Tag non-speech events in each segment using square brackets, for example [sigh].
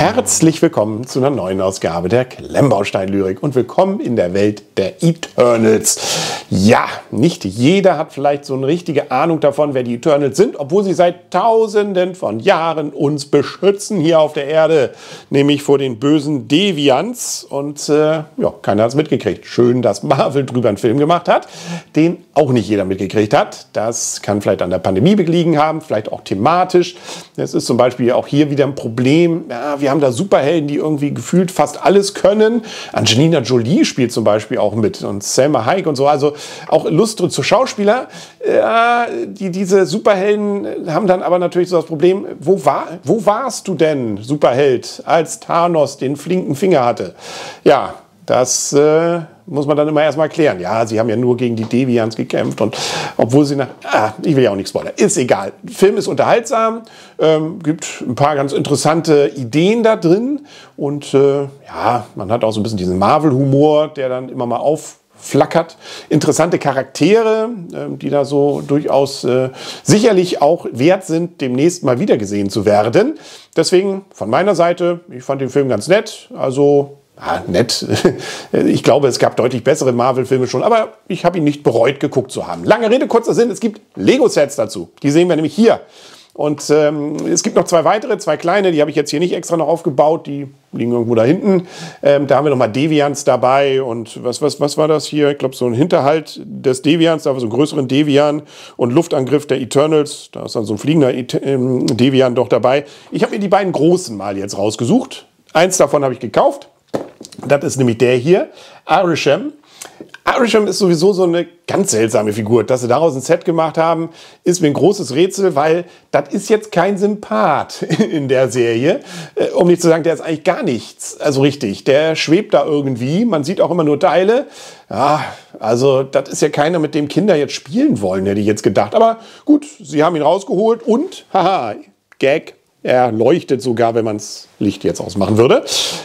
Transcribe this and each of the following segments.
Herzlich willkommen zu einer neuen Ausgabe der Klemmbaustein-Lyrik und willkommen in der Welt der Eternals. Ja, nicht jeder hat vielleicht so eine richtige Ahnung davon, wer die Eternals sind, obwohl sie seit tausenden von Jahren uns beschützen hier auf der Erde, nämlich vor den bösen Deviants. Und äh, ja, keiner hat es mitgekriegt. Schön, dass Marvel drüber einen Film gemacht hat, den auch nicht jeder mitgekriegt hat. Das kann vielleicht an der Pandemie gelegen haben, vielleicht auch thematisch. Es ist zum Beispiel auch hier wieder ein Problem. Ja, wir die haben da Superhelden, die irgendwie gefühlt fast alles können. Angelina Jolie spielt zum Beispiel auch mit und Selma Hayek und so. Also auch illustre zu Schauspieler. Ja, die, diese Superhelden haben dann aber natürlich so das Problem, wo, war, wo warst du denn, Superheld, als Thanos den flinken Finger hatte? Ja, das äh, muss man dann immer erstmal klären. Ja, sie haben ja nur gegen die Deviants gekämpft und obwohl sie nach. Ah, ich will ja auch nichts spoilern. Ist egal. Der Film ist unterhaltsam, ähm, gibt ein paar ganz interessante Ideen da drin und äh, ja, man hat auch so ein bisschen diesen Marvel-Humor, der dann immer mal auf flackert. Interessante Charaktere, ähm, die da so durchaus äh, sicherlich auch wert sind, demnächst mal wieder gesehen zu werden. Deswegen von meiner Seite, ich fand den Film ganz nett. Also ah, nett. [laughs] Ich glaube, es gab deutlich bessere Marvel-Filme schon, aber ich habe ihn nicht bereut, geguckt zu haben. Lange Rede, kurzer Sinn, es gibt Lego-Sets dazu. Die sehen wir nämlich hier. Und ähm, es gibt noch zwei weitere, zwei kleine, die habe ich jetzt hier nicht extra noch aufgebaut, die liegen irgendwo da hinten. Ähm, da haben wir nochmal Deviants dabei und was, was, was war das hier? Ich glaube, so ein Hinterhalt des Deviants, da haben wir so einen größeren Devian und Luftangriff der Eternals, da ist dann so ein fliegender e ähm, Devian doch dabei. Ich habe mir die beiden großen mal jetzt rausgesucht. Eins davon habe ich gekauft, das ist nämlich der hier, Arisham. Arisham ist sowieso so eine ganz seltsame Figur. Dass sie daraus ein Set gemacht haben, ist mir ein großes Rätsel, weil das ist jetzt kein Sympath [laughs] in der Serie. Äh, um nicht zu sagen, der ist eigentlich gar nichts. Also richtig, der schwebt da irgendwie. Man sieht auch immer nur Teile. Ja, also das ist ja keiner, mit dem Kinder jetzt spielen wollen, hätte ich jetzt gedacht. Aber gut, sie haben ihn rausgeholt und, [laughs] haha, Gag, er leuchtet sogar, wenn man das Licht jetzt ausmachen würde.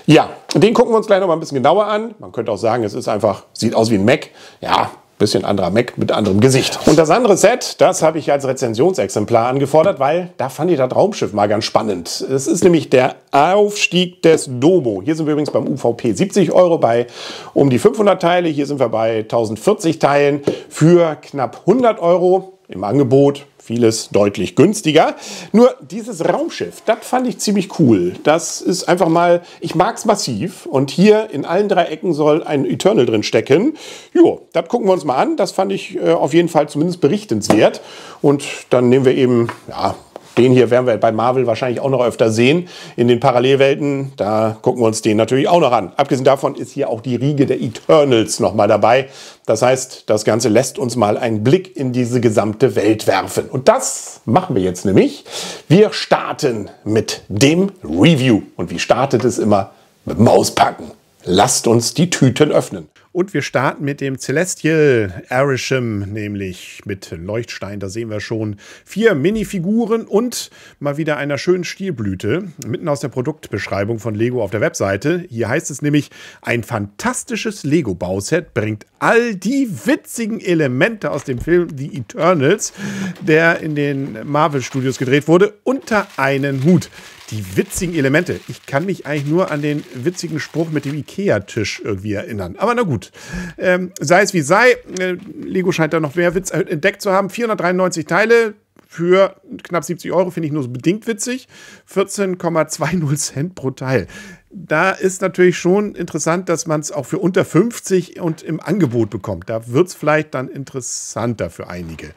Ja, den gucken wir uns gleich noch mal ein bisschen genauer an. Man könnte auch sagen, es ist einfach, sieht aus wie ein Mac. Ja, bisschen anderer Mac mit anderem Gesicht. Und das andere Set, das habe ich als Rezensionsexemplar angefordert, weil da fand ich das Raumschiff mal ganz spannend. Es ist nämlich der Aufstieg des Domo. Hier sind wir übrigens beim UVP 70 Euro bei um die 500 Teile. Hier sind wir bei 1040 Teilen für knapp 100 Euro im Angebot, vieles deutlich günstiger. Nur dieses Raumschiff, das fand ich ziemlich cool. Das ist einfach mal, ich mag es massiv und hier in allen drei Ecken soll ein Eternal drin stecken. Jo, das gucken wir uns mal an. Das fand ich äh, auf jeden Fall zumindest berichtenswert. Und dann nehmen wir eben, ja, den hier werden wir bei Marvel wahrscheinlich auch noch öfter sehen in den Parallelwelten. Da gucken wir uns den natürlich auch noch an. Abgesehen davon ist hier auch die Riege der Eternals nochmal dabei. Das heißt, das Ganze lässt uns mal einen Blick in diese gesamte Welt werfen. Und das machen wir jetzt nämlich. Wir starten mit dem Review. Und wie startet es immer? Mit Mauspacken. Lasst uns die Tüten öffnen. Und wir starten mit dem Celestial Arisham, nämlich mit Leuchtstein. Da sehen wir schon vier Minifiguren und mal wieder einer schönen Stielblüte. Mitten aus der Produktbeschreibung von Lego auf der Webseite. Hier heißt es nämlich, ein fantastisches Lego-Bauset bringt all die witzigen Elemente aus dem Film The Eternals, der in den Marvel Studios gedreht wurde, unter einen Hut die witzigen Elemente. Ich kann mich eigentlich nur an den witzigen Spruch mit dem Ikea-Tisch irgendwie erinnern. Aber na gut, ähm, sei es wie sei, äh, Lego scheint da noch mehr Witz entdeckt zu haben. 493 Teile, für knapp 70 Euro finde ich nur so bedingt witzig. 14,20 Cent pro Teil. Da ist natürlich schon interessant, dass man es auch für unter 50 und im Angebot bekommt. Da wird es vielleicht dann interessanter für einige.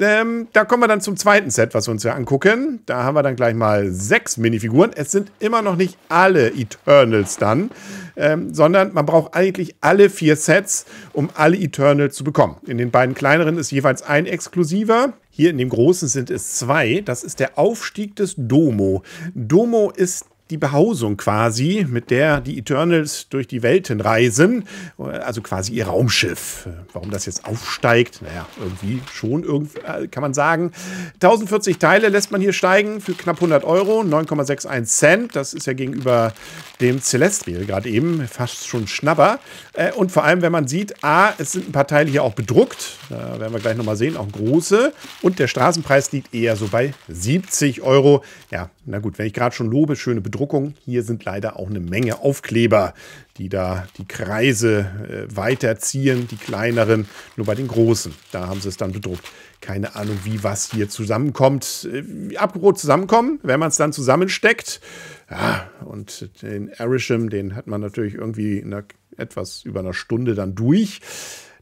Ähm, da kommen wir dann zum zweiten Set, was wir uns ja angucken. Da haben wir dann gleich mal sechs Minifiguren. Es sind immer noch nicht alle Eternals dann, ähm, sondern man braucht eigentlich alle vier Sets, um alle Eternals zu bekommen. In den beiden kleineren ist jeweils ein exklusiver. Hier in dem großen sind es zwei. Das ist der Aufstieg des Domo. Domo ist die Behausung quasi, mit der die Eternals durch die Welten reisen. Also quasi ihr Raumschiff. Warum das jetzt aufsteigt, naja, irgendwie schon, äh, kann man sagen. 1040 Teile lässt man hier steigen für knapp 100 Euro, 9,61 Cent. Das ist ja gegenüber dem Celestial gerade eben fast schon schnapper. Äh, und vor allem, wenn man sieht, A, es sind ein paar Teile hier auch bedruckt. Da werden wir gleich nochmal sehen, auch große. Und der Straßenpreis liegt eher so bei 70 Euro. Ja, na gut, wenn ich gerade schon lobe, schöne Bedruckung. Druckung. Hier sind leider auch eine Menge Aufkleber, die da die Kreise äh, weiterziehen, die kleineren, nur bei den großen. Da haben sie es dann bedruckt. Keine Ahnung, wie was hier zusammenkommt. Äh, apropos zusammenkommen, wenn man es dann zusammensteckt. Ja, und den Arisham, den hat man natürlich irgendwie in einer, etwas über einer Stunde dann durch.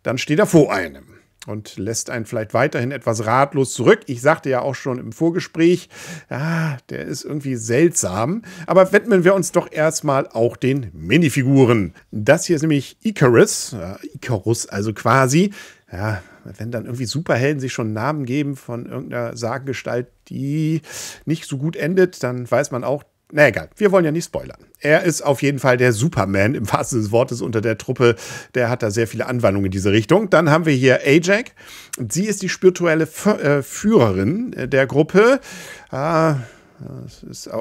Dann steht er vor einem und lässt einen vielleicht weiterhin etwas ratlos zurück. Ich sagte ja auch schon im Vorgespräch, ah, der ist irgendwie seltsam. Aber widmen wir uns doch erstmal auch den Minifiguren. Das hier ist nämlich Icarus, äh, Icarus also quasi. Ja, wenn dann irgendwie Superhelden sich schon Namen geben von irgendeiner Sagengestalt, die nicht so gut endet, dann weiß man auch, na egal, wir wollen ja nicht spoilern. Er ist auf jeden Fall der Superman im wahrsten des Wortes unter der Truppe. Der hat da sehr viele Anwandlungen in diese Richtung. Dann haben wir hier Ajax. Sie ist die spirituelle äh, Führerin der Gruppe. Äh das ist äh,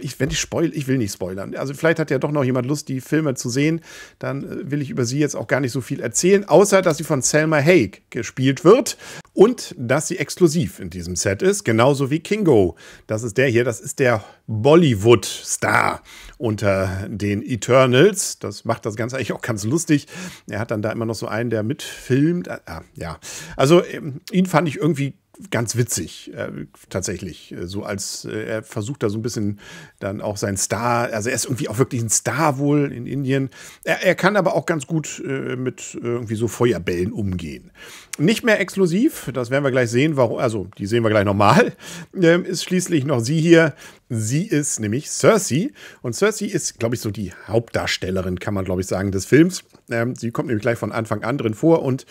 ich, wenn ich spoil, ich will nicht spoilern. Also vielleicht hat ja doch noch jemand Lust, die Filme zu sehen. Dann äh, will ich über sie jetzt auch gar nicht so viel erzählen, außer dass sie von Selma Haig gespielt wird und dass sie exklusiv in diesem Set ist, genauso wie Kingo. Das ist der hier, das ist der Bollywood-Star unter den Eternals. Das macht das Ganze eigentlich auch ganz lustig. Er hat dann da immer noch so einen, der mitfilmt. Ah, ja, also ähm, ihn fand ich irgendwie ganz witzig, äh, tatsächlich. Äh, so als äh, er versucht da so ein bisschen dann auch sein Star, also er ist irgendwie auch wirklich ein Star wohl in Indien. Er, er kann aber auch ganz gut äh, mit äh, irgendwie so Feuerbällen umgehen. Nicht mehr exklusiv, das werden wir gleich sehen, warum, also die sehen wir gleich nochmal, ähm, ist schließlich noch sie hier, Sie ist nämlich Cersei. Und Cersei ist, glaube ich, so die Hauptdarstellerin, kann man, glaube ich, sagen, des Films. Ähm, sie kommt nämlich gleich von Anfang an drin vor und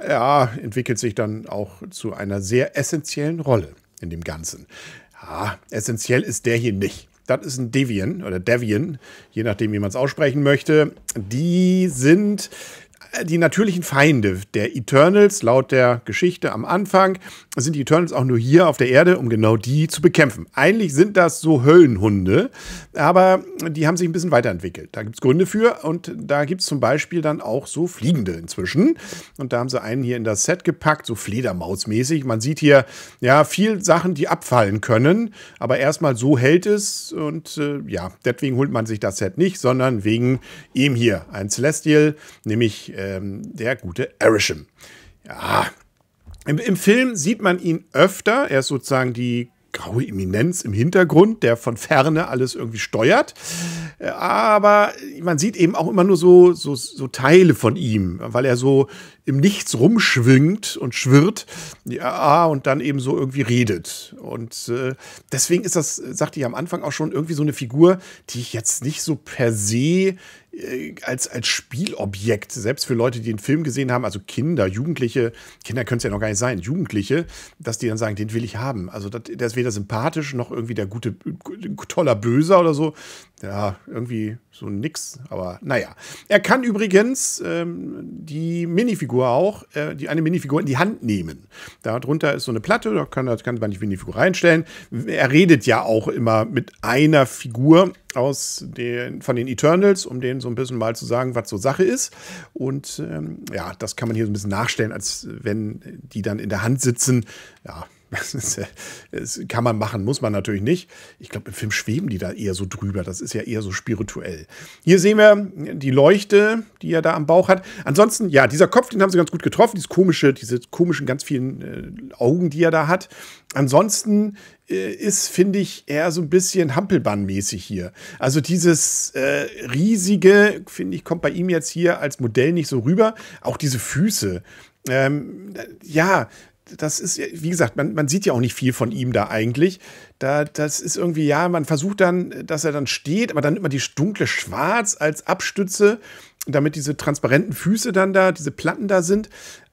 äh, ja, entwickelt sich dann auch zu einer sehr essentiellen Rolle in dem Ganzen. Ja, essentiell ist der hier nicht. Das ist ein Devian oder Devian, je nachdem, wie man es aussprechen möchte. Die sind die natürlichen Feinde der Eternals laut der Geschichte am Anfang sind die Eternals auch nur hier auf der Erde, um genau die zu bekämpfen. Eigentlich sind das so Höllenhunde, aber die haben sich ein bisschen weiterentwickelt. Da gibt es Gründe für und da gibt es zum Beispiel dann auch so Fliegende inzwischen. Und da haben sie einen hier in das Set gepackt, so Fledermausmäßig. Man sieht hier ja viel Sachen, die abfallen können, aber erstmal so hält es und äh, ja, deswegen holt man sich das Set nicht, sondern wegen ihm hier, ein Celestial, nämlich ähm, der gute Arisham. Ja. Im, Im Film sieht man ihn öfter. Er ist sozusagen die graue Eminenz im Hintergrund, der von ferne alles irgendwie steuert. Äh, aber man sieht eben auch immer nur so, so, so Teile von ihm, weil er so im Nichts rumschwingt und schwirrt ja, und dann eben so irgendwie redet. Und äh, deswegen ist das, sagte ich am Anfang auch schon, irgendwie so eine Figur, die ich jetzt nicht so per se äh, als, als Spielobjekt, selbst für Leute, die den Film gesehen haben, also Kinder, Jugendliche, Kinder können es ja noch gar nicht sein, Jugendliche, dass die dann sagen, den will ich haben. Also das, der ist weder sympathisch noch irgendwie der gute, toller Böser oder so ja, irgendwie so nix, aber naja. Er kann übrigens ähm, die Minifigur auch, äh, die, eine Minifigur in die Hand nehmen. Darunter ist so eine Platte, da kann, da kann man die Minifigur reinstellen. Er redet ja auch immer mit einer Figur aus den, von den Eternals, um denen so ein bisschen mal zu sagen, was so Sache ist. Und ähm, ja, das kann man hier so ein bisschen nachstellen, als wenn die dann in der Hand sitzen. Ja, das, kann man machen, muss man natürlich nicht. Ich glaube, im Film schweben die da eher so drüber. Das ist ja eher so spirituell. Hier sehen wir die Leuchte, die er da am Bauch hat. Ansonsten, ja, dieser Kopf, den haben sie ganz gut getroffen. Dieses komische, diese komischen, ganz vielen äh, Augen, die er da hat. Ansonsten äh, ist, finde ich, eher so ein bisschen Hampelbahn-mäßig hier. Also dieses äh, riesige, finde ich, kommt bei ihm jetzt hier als Modell nicht so rüber. Auch diese Füße. Ähm, ja, das ist, wie gesagt, man, man sieht ja auch nicht viel von ihm da eigentlich. Da, das ist irgendwie, ja, man versucht dann, dass er dann steht, aber dann immer die dunkle Schwarz als Abstütze, damit diese transparenten Füße dann da, diese Platten da sind.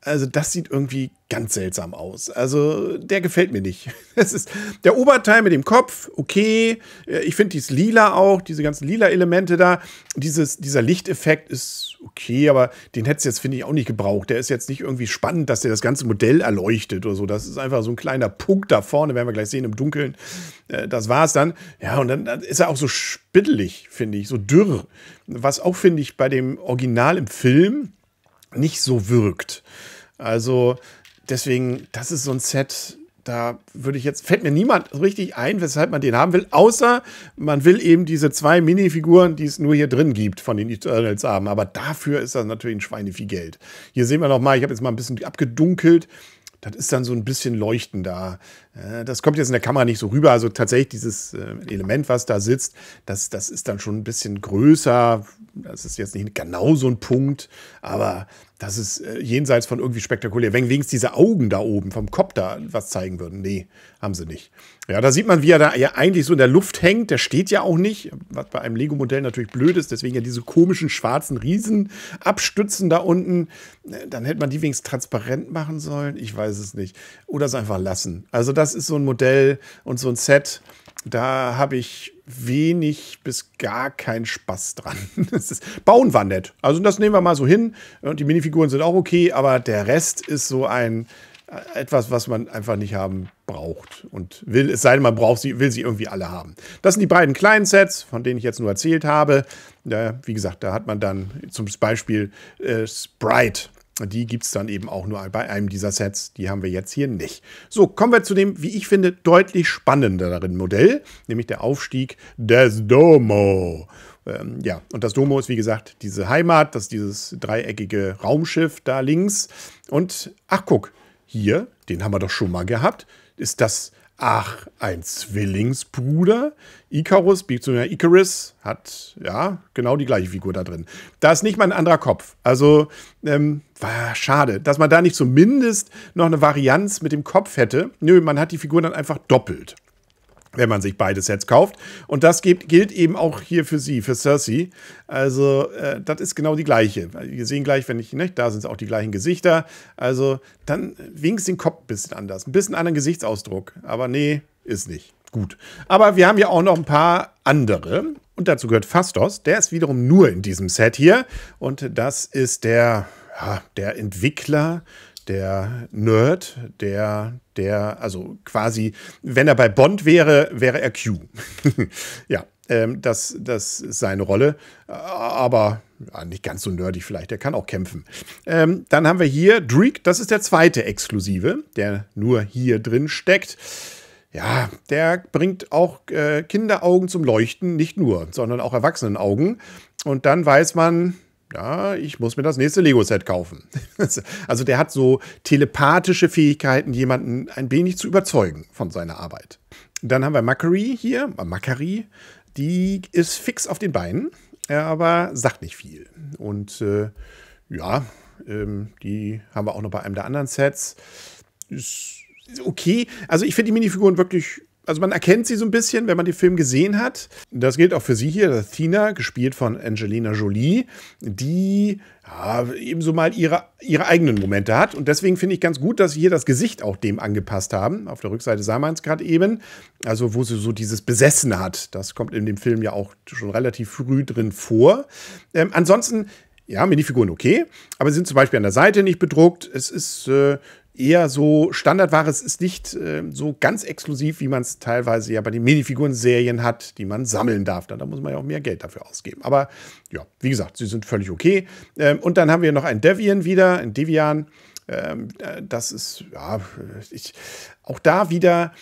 Also das sieht irgendwie ganz seltsam aus. Also der gefällt mir nicht. [laughs] Das ist der Oberteil mit dem Kopf, okay. Äh, ich finde dieses Lila auch, diese ganzen lila Elemente da. Dieses, dieser Lichteffekt ist okay, aber den hätte es jetzt, finde ich, auch nicht gebraucht. Der ist jetzt nicht irgendwie spannend, dass der das ganze Modell erleuchtet oder so. Das ist einfach so ein kleiner Punkt da vorne, werden wir gleich sehen im Dunkeln. Äh, das war es dann. Ja, und dann ist er auch so spittelig, finde ich, so dürr. Was auch, finde ich, bei dem Original im Film nicht so wirkt. Also deswegen, das ist so ein Set, da würde ich jetzt, fällt mir niemand richtig ein, weshalb man den haben will, außer man will eben diese zwei Minifiguren, die es nur hier drin gibt, von den Eternals haben. Aber dafür ist das natürlich ein Schweine Geld. Hier sehen wir nochmal, ich habe jetzt mal ein bisschen abgedunkelt. Das ist dann so ein bisschen leuchtender. Äh, das kommt jetzt in der Kamera nicht so rüber. Also tatsächlich dieses äh, Element, was da sitzt, das, das ist dann schon ein bisschen größer. Das ist jetzt nicht genau so ein Punkt, aber das ist äh, jenseits von irgendwie spektakulär. Wenn wenigstens diese Augen da oben vom Kopf da was zeigen würden. Nee, haben sie nicht. Ja, da sieht man, wie er da ja eigentlich so in der Luft hängt. Der steht ja auch nicht, was bei einem Lego-Modell natürlich blöd ist. Deswegen ja diese komischen schwarzen Riesen abstützen da unten. Dann hätte man die wenigstens transparent machen sollen. Ich weiß es nicht. Oder es einfach lassen. Also das das ist so ein Modell und so ein Set, da habe ich wenig bis gar keinen Spaß dran. [laughs] Ist, Bauen war nett. Also das nehmen wir mal so hin. Und die Minifiguren sind auch okay, aber der Rest ist so ein äh, etwas, was man einfach nicht haben braucht und will, es sei denn, man braucht sie, will sie irgendwie alle haben. Das sind die beiden kleinen Sets, von denen ich jetzt nur erzählt habe. Da, wie gesagt, da hat man dann zum Beispiel äh, Sprite die gibt es dann eben auch nur bei einem dieser Sets. Die haben wir jetzt hier nicht. So, kommen wir zu dem, wie ich finde, deutlich spannenderen Modell, nämlich der Aufstieg des Domo. Ähm, ja, und das Domo ist wie gesagt diese Heimat, das ist dieses dreieckige Raumschiff da links. Und ach guck, hier, den haben wir doch schon mal gehabt. Ist das Ach, ein Zwillingsbruder? Icarus, bzw. Icarus, hat ja genau die gleiche Figur da drin. Da ist nicht mal ein anderer Kopf. Also, ähm, war schade, dass man da nicht zumindest noch eine Varianz mit dem Kopf hätte. Nö, man hat die Figur dann einfach doppelt wenn man sich beide Sets kauft. Und das gibt, gilt eben auch hier für sie, für Cersei. Also, äh, das ist genau die gleiche. Wir sehen gleich, wenn ich, ne, da sind es auch die gleichen Gesichter. Also, dann winkst den Kopf ein bisschen anders. Ein bisschen anderen Gesichtsausdruck. Aber nee, ist nicht. Gut. Aber wir haben ja auch noch ein paar andere. Und dazu gehört Fastos. Der ist wiederum nur in diesem Set hier. Und das ist der, ja, der Entwickler der Nerd, der, der, also quasi, wenn er bei Bond wäre, wäre er Q. [laughs] ja, ähm, das, das ist seine Rolle. Aber ja, nicht ganz so nerdig vielleicht, der kann auch kämpfen. Ähm, dann haben wir hier Dreek, das ist der zweite Exklusive, der nur hier drin steckt. Ja, der bringt auch äh, Kinderaugen zum Leuchten, nicht nur, sondern auch Erwachsenenaugen. Und dann weiß man, ja, ich muss mir das nächste Lego-Set kaufen. [laughs] also der hat so telepathische Fähigkeiten, jemanden ein wenig zu überzeugen von seiner Arbeit. Dann haben wir Macari hier, äh, Macari, die ist fix auf den Beinen, äh, aber sagt nicht viel. Und äh, ja, ähm, die haben wir auch noch bei einem der anderen Sets. Ist okay. Also ich finde die Minifiguren wirklich also man erkennt sie so ein bisschen, wenn man den Film gesehen hat. Das gilt auch für sie hier, Athena, gespielt von Angelina Jolie, die ja, ebenso mal ihre, ihre eigenen Momente hat. Und deswegen finde ich ganz gut, dass sie hier das Gesicht auch dem angepasst haben. Auf der Rückseite sah man es gerade eben. Also wo sie so dieses Besessen hat. Das kommt in dem Film ja auch schon relativ früh drin vor. Ähm, ansonsten ja, mir die Figuren okay, aber sie sind zum Beispiel an der Seite nicht bedruckt. Es ist äh, eher so Standardware. Es ist nicht äh, so ganz exklusiv, wie man es teilweise ja bei den Minifiguren-Serien hat, die man sammeln darf. Dann, da muss man ja auch mehr Geld dafür ausgeben. Aber ja, wie gesagt, sie sind völlig okay. Ähm, und dann haben wir noch ein Devian wieder, ein Devian. Ähm, äh, das ist, ja, ich, auch da wieder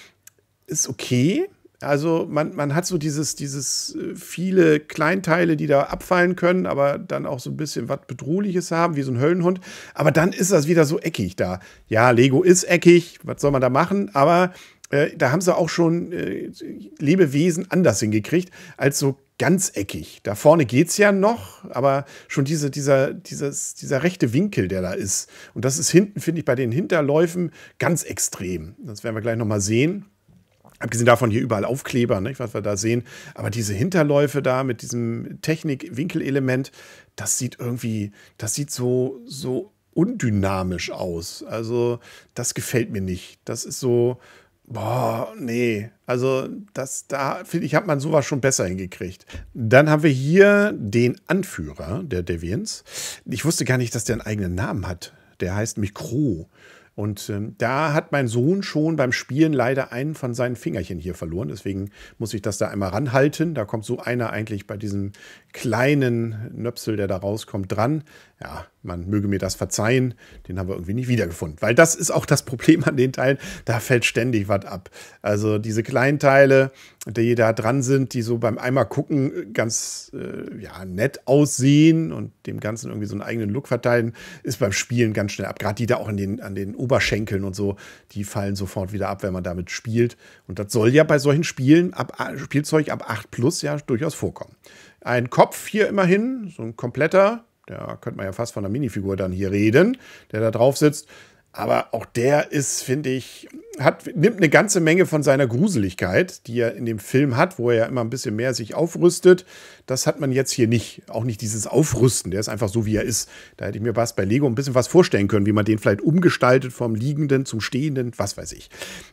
ist okay. Also man, man hat so dieses, dieses äh, viele Kleinteile, die da abfallen können, aber dann auch so ein bisschen was Bedrohliches haben, wie so ein Höllenhund. Aber dann ist das wieder so eckig da. Ja, Lego ist eckig, was soll man da machen? Aber äh, da haben sie auch schon äh, Lebewesen anders hingekriegt, als so ganz eckig. Da vorne geht es ja noch, aber schon diese, dieser, dieses, dieser rechte Winkel, der da ist. Und das ist hinten, finde ich, bei den Hinterläufen ganz extrem. Das werden wir gleich nochmal sehen. Abgesehen davon hier überall Aufkleber, nicht, was wir da sehen. Aber diese Hinterläufe da mit diesem Technik-Winkelelement, das sieht irgendwie, das sieht so, so undynamisch aus. Also, das gefällt mir nicht. Das ist so, boah, nee. Also, das, da finde ich, hat man sowas schon besser hingekriegt. Dann haben wir hier den Anführer der Deviants. Ich wusste gar nicht, dass der einen eigenen Namen hat. Der heißt nämlich Crow. Und ähm, da hat mein Sohn schon beim Spielen leider einen von seinen Fingerchen hier verloren. Deswegen muss ich das da einmal ranhalten. Da kommt so einer eigentlich bei diesem kleinen Nöpsel, der da rauskommt, dran. Ja, man möge mir das verzeihen, den haben wir irgendwie nicht wiedergefunden. Weil das ist auch das Problem an den Teilen, da fällt ständig was ab. Also diese kleinen Teile, die da dran sind, die so beim Eimer gucken ganz äh, ja, nett aussehen und dem Ganzen irgendwie so einen eigenen Look verteilen, ist beim Spielen ganz schnell ab. Gerade die da auch an den, an den Oberschenkeln und so, die fallen sofort wieder ab, wenn man damit spielt. Und das soll ja bei solchen Spielen, ab, äh, Spielzeug ab 8 plus ja durchaus vorkommen. Ein Kopf hier immerhin, so ein kompletter, da könnte man ja fast von einer Minifigur dann hier reden, der da drauf sitzt. Aber auch der ist, finde ich, hat, nimmt eine ganze Menge von seiner Gruseligkeit, die er in dem Film hat, wo er ja immer ein bisschen mehr sich aufrüstet. Das hat man jetzt hier nicht. Auch nicht dieses Aufrüsten, der ist einfach so, wie er ist. Da hätte ich mir was bei Lego ein bisschen was vorstellen können, wie man den vielleicht umgestaltet vom Liegenden zum Stehenden, was weiß ich.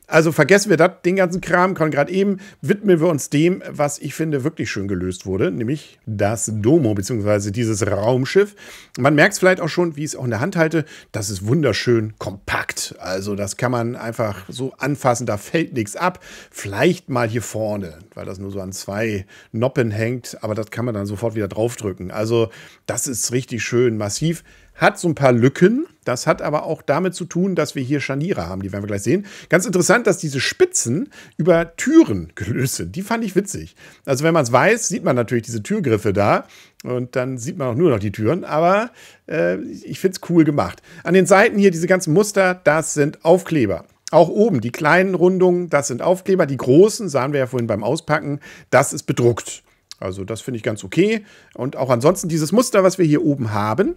Also vergessen wir das, den ganzen Kram, gerade eben, widmen wir uns dem, was ich finde wirklich schön gelöst wurde, nämlich das Domo, beziehungsweise dieses Raumschiff. Man merkt es vielleicht auch schon, wie ich es auch in der Hand halte, das ist wunderschön, kommt kompakt. Also das kann man einfach so anfassen, da fällt nichts ab. Vielleicht mal hier vorne, weil das nur so an zwei Noppen hängt, aber das kann man dann sofort wieder draufdrücken. Also das ist richtig schön massiv, hat so ein paar Lücken. Das hat aber auch damit zu tun, dass wir hier Scharniere haben, die werden wir gleich sehen. Ganz interessant, dass diese Spitzen über Türen gelöst sind. Die fand ich witzig. Also wenn man es weiß, sieht man natürlich diese Türgriffe da und dann sieht man auch nur noch die Türen. Aber äh, ich finde es cool gemacht. An den Seiten hier diese ganzen Muster, das sind Aufkleber. Auch oben, die kleinen Rundungen, das sind Aufkleber. Die großen, sahen wir ja vorhin beim Auspacken, das ist bedruckt. Also das finde ich ganz okay. Und auch ansonsten dieses Muster, was wir hier oben haben,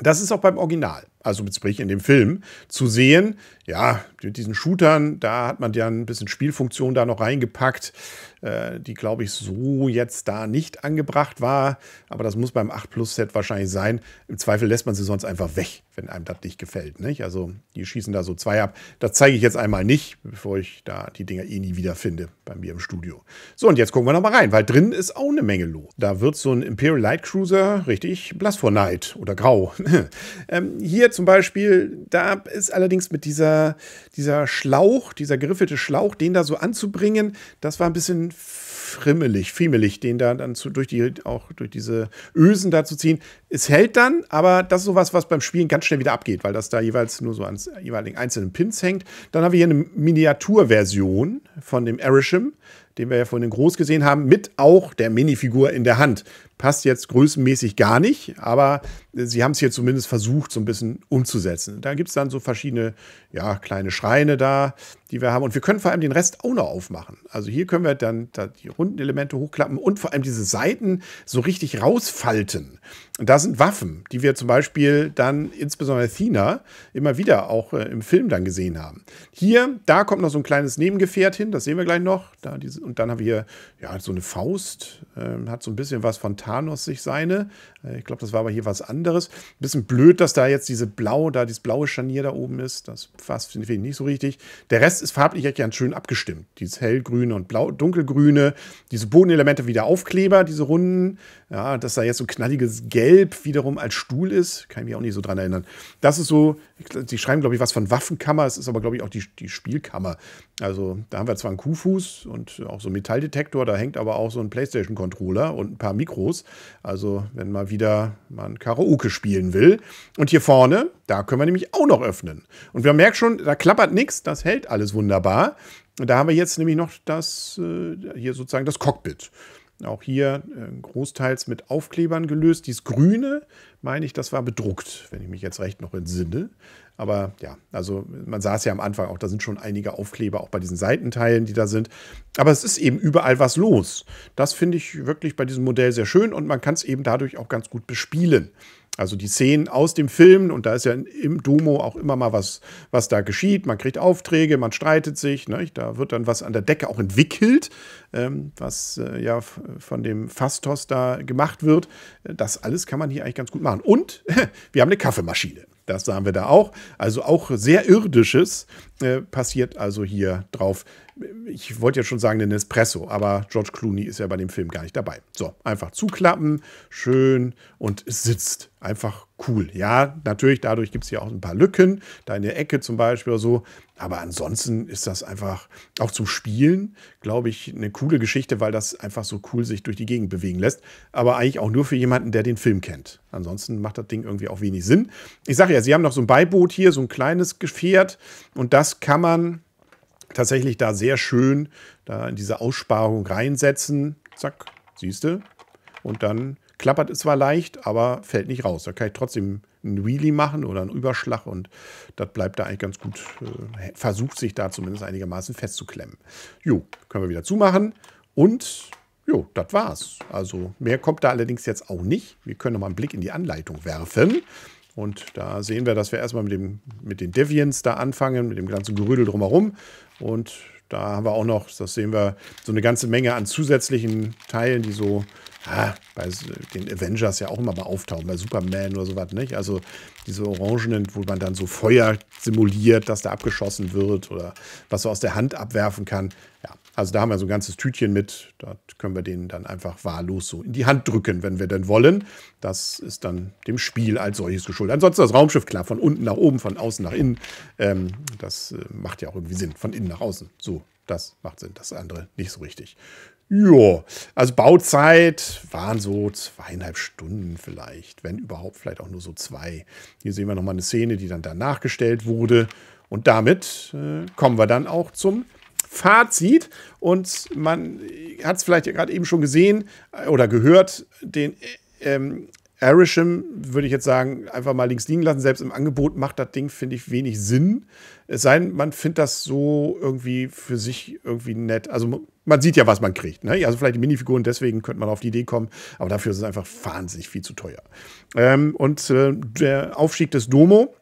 das ist auch beim Original also sprich in dem Film, zu sehen. Ja, mit diesen Shootern, da hat man ja ein bisschen Spielfunktion da noch reingepackt, äh, die, glaube ich, so jetzt da nicht angebracht war. Aber das muss beim 8 Plus Set wahrscheinlich sein. Im Zweifel lässt man sie sonst einfach weg, wenn einem das nicht gefällt. Nicht? Also die schießen da so zwei ab. Das zeige ich jetzt einmal nicht, bevor ich da die Dinger eh nie wieder finde bei mir im Studio. So, und jetzt gucken wir noch mal rein, weil drin ist auch eine Menge los. Da wird so ein Imperial Light Cruiser richtig blass vor Night oder grau. [laughs] ähm, hier zum Beispiel, da ist allerdings mit dieser, dieser Schlauch, dieser geriffelte Schlauch, den da so anzubringen, das war ein bisschen frimmelig, friemelig, den da dann zu, durch die, auch durch diese Ösen da zu ziehen. Es hält dann, aber das ist sowas, was beim Spielen ganz schnell wieder abgeht, weil das da jeweils nur so an jeweiligen einzelnen Pins hängt. Dann haben wir hier eine Miniaturversion von dem Arishim den wir ja vorhin groß gesehen haben, mit auch der Minifigur in der Hand. Passt jetzt größenmäßig gar nicht, aber sie haben es hier zumindest versucht, so ein bisschen umzusetzen. Da gibt es dann so verschiedene, ja, kleine Schreine da, die wir haben. Und wir können vor allem den Rest auch noch aufmachen. Also hier können wir dann da die runden Elemente hochklappen und vor allem diese Seiten so richtig rausfalten da sind Waffen, die wir zum Beispiel dann insbesondere Athena immer wieder auch äh, im Film dann gesehen haben. Hier, da kommt noch so ein kleines Nebengefährt hin, das sehen wir gleich noch. Da diese, und dann haben wir hier ja, so eine Faust, äh, hat so ein bisschen was von Thanos sich seine. Äh, ich glaube, das war aber hier was anderes. Ein bisschen blöd, dass da jetzt diese blaue, da dieses blaue Scharnier da oben ist. Das passt, finde ich, nicht so richtig. Der Rest ist farblich echt ganz schön abgestimmt. Dieses hellgrüne und blau, dunkelgrüne, diese Bodenelemente wieder Aufkleber, diese runden. Ja, dass da jetzt so knalliges Gelb gelb wiederum als Stuhl ist. Kann ich mich auch nicht so dran erinnern. Das ist so, sie schreiben, glaube ich, was von Waffenkammer. Es ist aber, glaube ich, auch die, die Spielkammer. Also da haben wir zwar einen Kuhfuß und auch so einen Metalldetektor, da hängt aber auch so ein Playstation-Controller und ein paar Mikros. Also wenn mal wieder man Karaoke spielen will. Und hier vorne, da können wir nämlich auch noch öffnen. Und wir merken schon, da klappert nichts, das hält alles wunderbar. Und da haben wir jetzt nämlich noch das, äh, hier sozusagen das Cockpit. Auch hier äh, großteils mit Aufklebern gelöst. Dies Grüne, meine ich, das war bedruckt, wenn ich mich jetzt recht noch entsinne. Aber ja, also man sah es ja am Anfang auch, da sind schon einige Aufkleber, auch bei diesen Seitenteilen, die da sind. Aber es ist eben überall was los. Das finde ich wirklich bei diesem Modell sehr schön und man kann es eben dadurch auch ganz gut bespielen. Also die Szenen aus dem Film, und da ist ja im Dumo auch immer mal was, was da geschieht. Man kriegt Aufträge, man streitet sich, ne? da wird dann was an der Decke auch entwickelt, ähm, was äh, ja von dem Fastos da gemacht wird. Das alles kann man hier eigentlich ganz gut machen. Und [laughs] wir haben eine Kaffeemaschine. Das sahen wir da auch. Also auch sehr irdisches äh, passiert also hier drauf ich wollte ja schon sagen, den Espresso, aber George Clooney ist ja bei dem Film gar nicht dabei. So, einfach zuklappen, schön und es sitzt. Einfach cool. Ja, natürlich, dadurch gibt es hier auch ein paar Lücken, da in der Ecke zum Beispiel oder so. Aber ansonsten ist das einfach auch zum Spielen, glaube ich, eine coole Geschichte, weil das einfach so cool sich durch die Gegend bewegen lässt. Aber eigentlich auch nur für jemanden, der den Film kennt. Ansonsten macht das Ding irgendwie auch wenig Sinn. Ich sage ja, sie haben noch so ein Beiboot hier, so ein kleines Gefährt und das kann man tatsächlich da sehr schön da in diese Aussparung reinsetzen. Zack, siehst du? Und dann klappert es zwar leicht, aber fällt nicht raus. Da kann ich trotzdem ein Wheelie machen oder einen Überschlag und das bleibt da eigentlich ganz gut, äh, versucht sich da zumindest einigermaßen festzuklemmen. Jo, können wir wieder zumachen und jo, das war's. Also mehr kommt da allerdings jetzt auch nicht. Wir können noch mal einen Blick in die Anleitung werfen. Und da sehen wir, dass wir erstmal mit, dem, mit den Deviants da anfangen, mit dem ganzen Gerüdel drumherum. Und da haben wir auch noch, das sehen wir, so eine ganze Menge an zusätzlichen Teilen, die so ah, bei den Avengers ja auch immer mal auftauchen, bei Superman oder sowas, nicht? Also diese orangenen, wo man dann so Feuer simuliert, dass da abgeschossen wird oder was so aus der Hand abwerfen kann. Ja, also da haben wir so ein ganzes Tütchen mit. Da können wir denen dann einfach wahllos so in die Hand drücken, wenn wir denn wollen. Das ist dann dem Spiel als solches geschuldet. Ansonsten das Raumschiff, klar, von unten nach oben, von außen nach innen. Ähm, das äh, macht ja auch irgendwie Sinn. Von innen nach außen. So, das macht Sinn. Das andere nicht so richtig. Ja, also Bauzeit waren so zweieinhalb Stunden vielleicht, wenn überhaupt, vielleicht auch nur so zwei. Hier sehen wir nochmal eine Szene, die dann da nachgestellt wurde. Und damit äh, kommen wir dann auch zum Fazit. Und man hat es vielleicht gerade eben schon gesehen äh, oder gehört, den äh, ähm, Arisham würde ich jetzt sagen, einfach mal links liegen lassen. Selbst im Angebot macht das Ding, finde ich, wenig Sinn. Es sei denn, man findet das so irgendwie für sich irgendwie nett. Also man sieht ja, was man kriegt. Ne? Also vielleicht die Minifiguren, deswegen könnte man auf die Idee kommen. Aber dafür ist es einfach wahnsinnig viel zu teuer. Ähm, und äh, der Aufstieg des Domo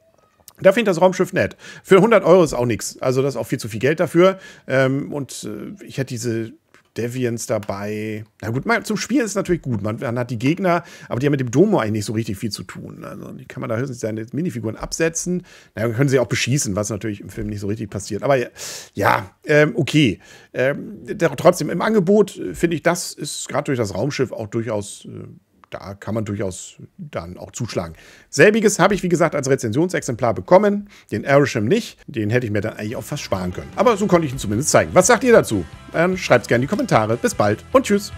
da finde ich das Raumschiff nett. Für 100 Euro ist auch nichts. Also das ist auch viel zu viel Geld dafür. Ähm, und äh, ich hätte diese Deviants dabei. Na gut, man, zum Spiel ist es natürlich gut. Man, man, hat die Gegner, aber die haben mit dem Domo eigentlich nicht so richtig viel zu tun. Also die kann man da höchstens seine Minifiguren absetzen. Na, naja, dann können sie auch beschießen, was natürlich im Film nicht so richtig passiert. Aber ja, ähm, okay. Ähm, trotzdem, im Angebot äh, finde ich, das ist gerade durch das Raumschiff auch durchaus äh, da kann man durchaus dann auch zuschlagen. Selbiges habe ich, wie gesagt, als Rezensionsexemplar bekommen. Den Airsham nicht. Den hätte ich mir dann eigentlich auch fast sparen können. Aber so konnte ich ihn zumindest zeigen. Was sagt ihr dazu? Dann schreibt es gerne in die Kommentare. Bis bald und tschüss.